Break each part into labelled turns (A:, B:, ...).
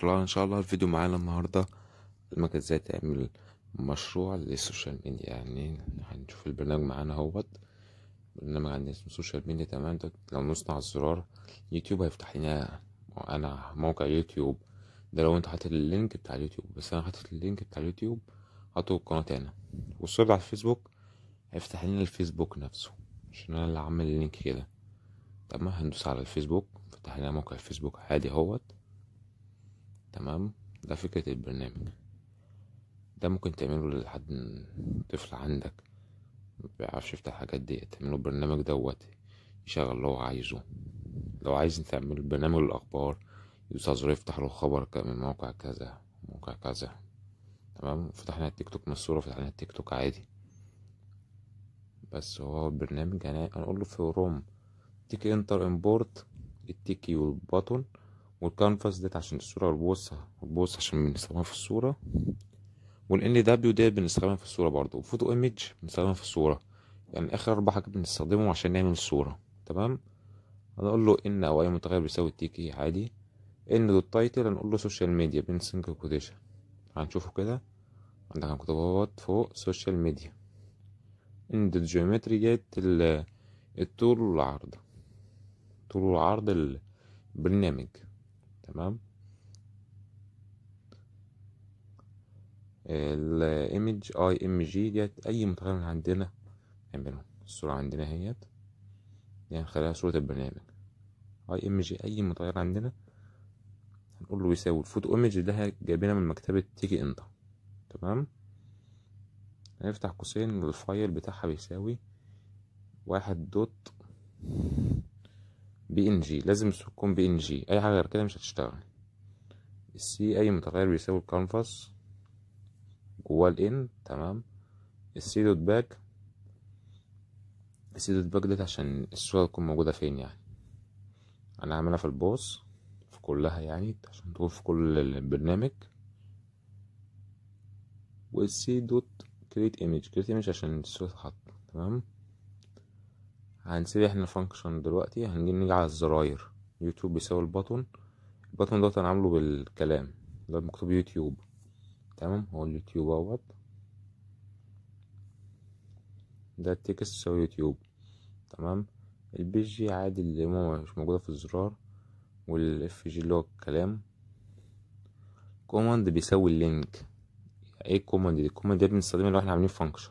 A: هنطلع ان شاء الله الفيديو معانا النهارده المكنه ازاي تعمل مشروع للسوشيال ميديا يعني هنشوف البرنامج معانا اهوت برنامج عندنا اسمه سوشيال ميديا تمام ده لو نصنع الزرار يوتيوب هيفتح لنا انا موقع يوتيوب ده لو انت حاطط اللينك بتاع اليوتيوب بس انا حاطط اللينك بتاع اليوتيوب حاطه القناه هنا والصورة على الفيسبوك هيفتح لنا الفيسبوك نفسه عشان انا اللي عامل اللينك كده تمام هندوس على الفيسبوك فتح لنا موقع الفيسبوك عادي اهوت تمام ده فكرة البرنامج ده ممكن تعمله لحد طفل عندك مبيعرفش يفتح الحاجات دي تعمله البرنامج دوت يشغل اللي هو عايزه لو عايز تعمل برنامج الأخبار يدوس يفتح له خبر من موقع كذا موقع كذا تمام فتحنا التيك توك من الصورة فتحنا التيك توك عادي بس هو البرنامج يعني هنقول له في روم تيك انتر امبورت التيكي والباتون والكانفاس ديت عشان الصورة والبوصة والبوصة عشان بنستخدمها في الصورة والان دبليو ديت بنستخدمها في الصورة برضه وفوتو ايمج بنستخدمها في الصورة يعني اخر اربع حاجات بنستخدمهم عشان نعمل الصورة تمام هنقول له ان او اي متغير بيساوي تيكي عادي ان دوت تايتل هنقول له سوشيال ميديا بين سنجل كوتيشن هنشوفه كده عندك هنكتب فوق سوشيال ميديا ان دوت جيومتري ديت الطول والعرض طول والعرض البرنامج تمام image اي ام جي ديت اي متغير عندنا نعمله الصورة عندنا اهيت يعني هنخليها صورة البرنامج اي ام جي اي متغير عندنا هنقول له يساوي الفوتو ايمج ده جايبينها من مكتبة تيجي انت تمام هنفتح قوسين والفايل بتاعها بيساوي واحد دوت بإن جي لازم السكون بإن جي أي حاجة غير كده مش هتشتغل السي أي متغير بيساوي الكانفاس جواه الإن تمام السي دوت باك السي دوت باك ديت عشان الصورة تكون موجودة فين يعني أنا هعملها في البوس في كلها يعني عشان تكون في كل البرنامج والسي دوت كريت ايمج كريت ايمج عشان الصورة تتحط تمام هنسيب احنا الفانكشن دلوقتي هنجي نيجي على الزراير يوتيوب بيساوي البطن البطن دوت انا عامله بالكلام ده مكتوب يوتيوب تمام هو اليوتيوب اهوت ده التكست بيساوي يوتيوب تمام البي جي عادي اللي هو مش موجودة في الزرار والاف جي اللي هو الكلام كوماند بيساوي اللينك ايه كوماند دي الكوماند دي بنستخدمها لو احنا عاملين فانكشن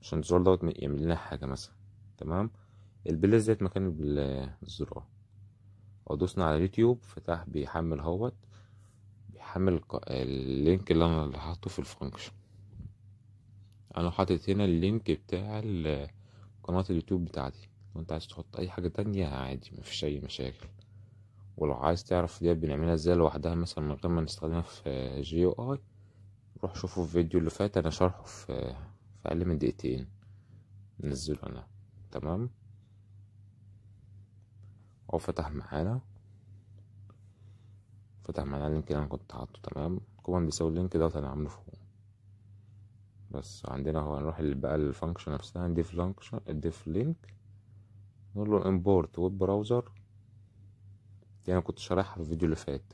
A: عشان الزرار دوت يعمل لنا حاجة مثلا تمام البلاس ديت مكان الزرار ودوسنا على اليوتيوب فتح بيحمل هوت بيحمل اللينك اللي انا اللي حاطه في الفانكشن انا حاطط هنا اللينك بتاع قناة اليوتيوب بتاعتي لو انت عايز تحط اي حاجة تانية عادي مفيش اي مشاكل ولو عايز تعرف ديت بنعملها ازاي لوحدها مثلا من غير ما نستخدمها في جي او اي روح شوفوا الفيديو اللي فات انا شارحه في في اقل من دقيقتين نزله انا تمام هو فتح معانا فتح معانا اللينك اللي انا كنت حاطه تمام كومن بيساوي اللينك دوت انا عامله فوق بس عندنا هو هنروح بقى للفانكشن نفسها نديف فانكشن نديف لينك نقول له امبورت ويب براوزر دي انا كنت شارحها في الفيديو اللي فات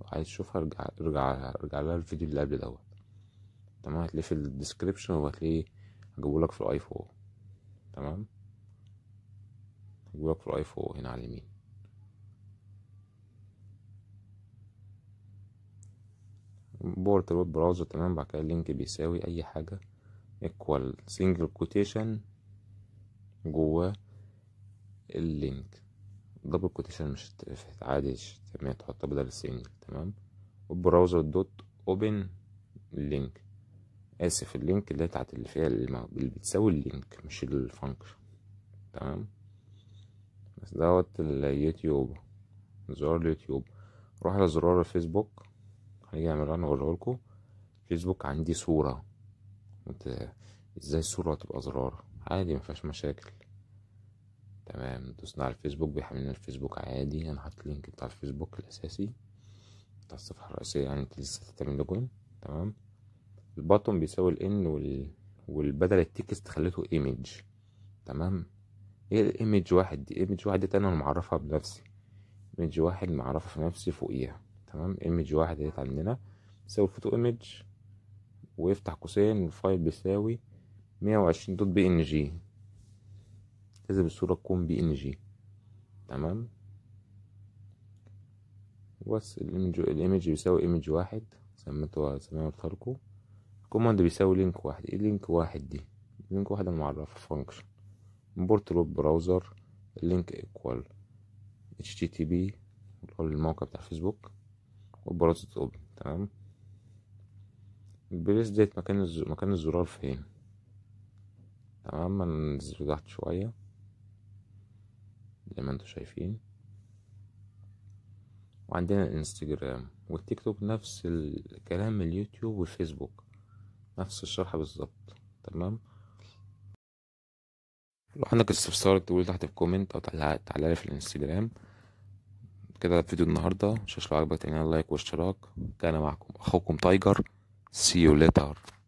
A: لو عايز تشوفها ارجع ارجع ارجع لها الفيديو اللي قبل دوت تمام هتلاقيه في الديسكريبشن وهتلاقيه هجيبهولك في الايفون تمام وورك فور اي هنا على اليمين بورت الويب براوزر تمام بعد كده اللينك بيساوي اي حاجه ايكوال سنجل كوتيشن جواه اللينك دبل كوتيشن مش عادي تمام تحطها بدل السنجل تمام براوزر دوت اوبن اللينك اسف اللينك اللي بتاعت اللي فيها اللي بتساوي اللينك مش الفانكشن تمام دوت اليوتيوب زرار اليوتيوب روح على زرار الفيسبوك هنيجي نعمله انا اوريه لكم فيسبوك عندي صورة انت ازاي الصورة تبقى زرار عادي مفيهاش مشاكل تمام دوسنا على الفيسبوك بيحملنا الفيسبوك عادي انا حاطط اللينك بتاع الفيسبوك الاساسي بتاع الصفحة الرئيسية يعني انت لسه هتعمل لوجين تمام البطن بيساوي الان وال... والبدل التكست خليته ايميج تمام هي الايمج واحد دي ايمج واحد دي انا معرفها بنفسي ايمج واحد معرفها في نفسي فوقيها تمام ايمج واحد ديت عندنا بيساوي الفوتو ايمج ويفتح قوسين الفايل بيساوي مية وعشرين دوت بي ان جي لازم الصورة تكون بي ان جي تمام بس الايمج الايمج بيساوي ايمج واحد سميتها سميتها الفاركو الكوماند بيساوي لينك واحد ايه لينك واحد دي لينك واحد انا معرفها فانكشن بورت الويب براوزر لينك ايكوال اتش تي تي بي الموقع بتاع فيسبوك وبراوزر اوبن تمام البليس ديت مكان مكان الزرار فين تمام انا ننزل تحت شوية زي ما انتم شايفين وعندنا الانستجرام والتيك توك نفس الكلام اليوتيوب والفيسبوك نفس الشرح بالظبط تمام لو عندك استفسار تقول تحت في كومنت او تعالى لي في الانستجرام كده فيديو النهارده مش لو عجبك تعمل لايك واشتراك كان معكم اخوكم تايجر سي يو ليتر